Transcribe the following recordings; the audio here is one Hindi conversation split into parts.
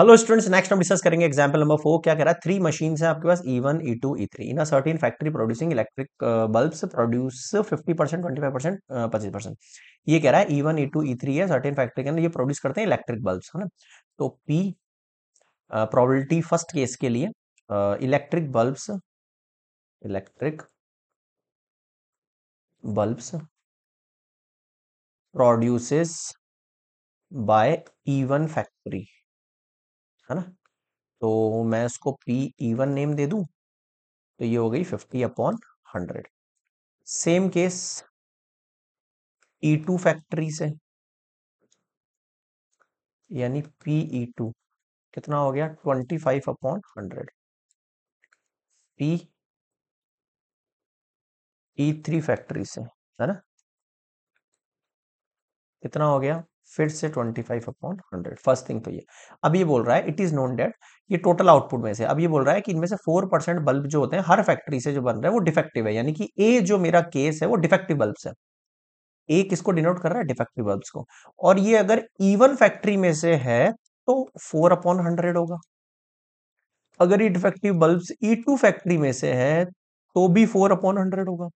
हेलो स्टूडेंट्स नेक्स्ट हम डिस्कस करेंगे एग्जांपल नंबर फोर क्या कह रहा है थ्री मशीन है आपके पास E one E two E three in certain factory producing electric bulbs produce fifty percent twenty five percent पच्चीस परसेंट ये कह रहा है E one E two E three है सर्टेन फैक्ट्री के अंदर ये प्रोड्यूस करते हैं इलेक्ट्रिक बल्ब है ना तो पी प्रॉबिलिटी फर्स्ट केस के लिए electric bulbs electric bulbs produces by E one factory है ना तो मैं इसको पी वन नेम दे दूं तो ये हो गई fifty upon hundred same case E two factory से यानी पी ई टू कितना हो गया twenty five upon hundred P E three factory से है ना कितना हो गया फिर से 25 अपॉन हंड्रेड फर्स्ट थिंग तो ये अब ये बोल रहा है इट इज नॉन डेट ये टोटल आउटपुट में से अब ये बोल रहा है कि इनमें से 4 परसेंट बल्ब जो होते हैं हर फैक्ट्री से जो बन रहा है वो डिफेक्टिव है यानी कि ए जो मेरा केस है वो डिफेक्टिव बल्ब है ए किसको डिनोट कर रहा है डिफेक्टिव बल्ब को और ये अगर इवन फैक्ट्री में से है तो फोर अपॉन हंड्रेड होगा अगर ये defective bulb E two factory में से है तो भी फोर अपॉन हंड्रेड होगा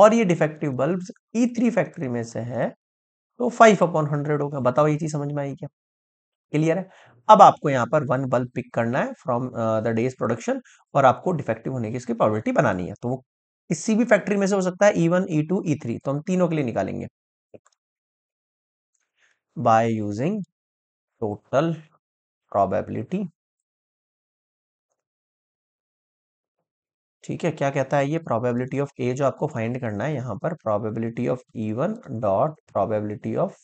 और ये defective bulb E three factory में से है तो फाइव अपॉन हंड्रेड होगा बताओ ये चीज समझ में आई क्या क्लियर है अब आपको यहाँ पर वन बल्ब पिक करना है फ्रॉम द डेज प्रोडक्शन और आपको डिफेक्टिव होने की इसकी प्रॉबिलिटी बनानी है तो वो किसी भी फैक्ट्री में से हो सकता है E one E two E three तो हम तीनों के लिए निकालेंगे बाय यूजिंग टोटल प्रोबेबिलिटी ठीक है क्या कहता है ये प्रोबेबिलिटी ऑफ ए जो आपको फाइंड करना है यहाँ पर probability of E one dot probability of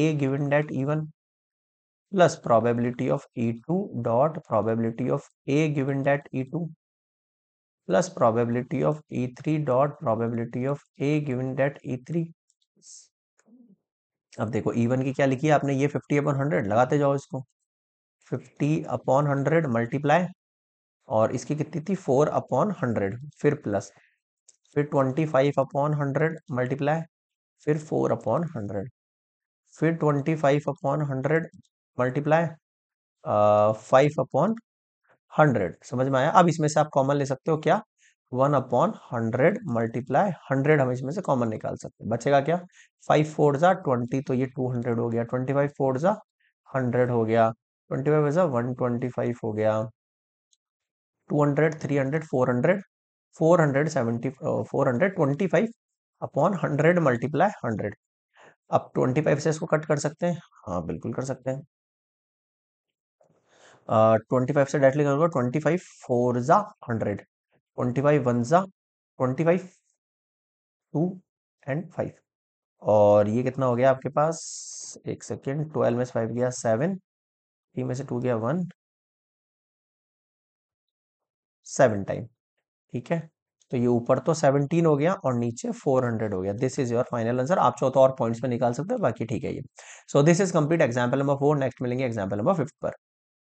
A given that E one plus probability of E two dot probability of A given that E two plus probability of E three dot probability of A given that E three अब देखो ई वन की क्या लिखी है आपने ये फिफ्टी अपॉन हंड्रेड लगाते जाओ इसको फिफ्टी अपॉन हंड्रेड मल्टीप्लाई और इसकी कितनी थी फोर अपॉन हंड्रेड फिर प्लस फिर twenty five upon hundred multiply फिर फोर अपॉन हंड्रेड फिर twenty five upon hundred multiply five upon hundred समझ में आया अब इसमें से आप कॉमन ले सकते हो क्या one upon hundred multiply hundred हम इसमें से कॉमन निकाल सकते हैं बचेगा क्या फाइव फोर जा ट्वेंटी तो ये टू हंड्रेड हो गया ट्वेंटी फाइव फोर जा हंड्रेड हो गया ट्वेंटी फाइव जा वन ट्वेंटी फाइव हो गया अपॉन हंड्रेड मल्टीप्लाई हंड्रेड आप ट्वेंटी फाइव से इसको कट कर सकते हैं हाँ बिल्कुल कर सकते हैं ट्वेंटी फाइव से डायरेक्टली करूँगा ट्वेंटी फाइव फोर ज़ा हंड्रेड ट्वेंटी फाइव वन ज़ा twenty five two and five और ये कितना हो गया आपके पास एक सेकेंड ट्वेल्व में से फाइव गया सेवन थ्री में से टू गया वन सेवन टाइम ठीक है तो ये ऊपर तो सेवनटीन हो गया और नीचे फोर हंड्रेड हो गया this is your final answer आप चाहो तो और पॉइंट्स में निकाल सकते हो बाकी ठीक है ये so this is complete example number four next मिलेंगे एग्जाम्पल नंबर फिफ्थ पर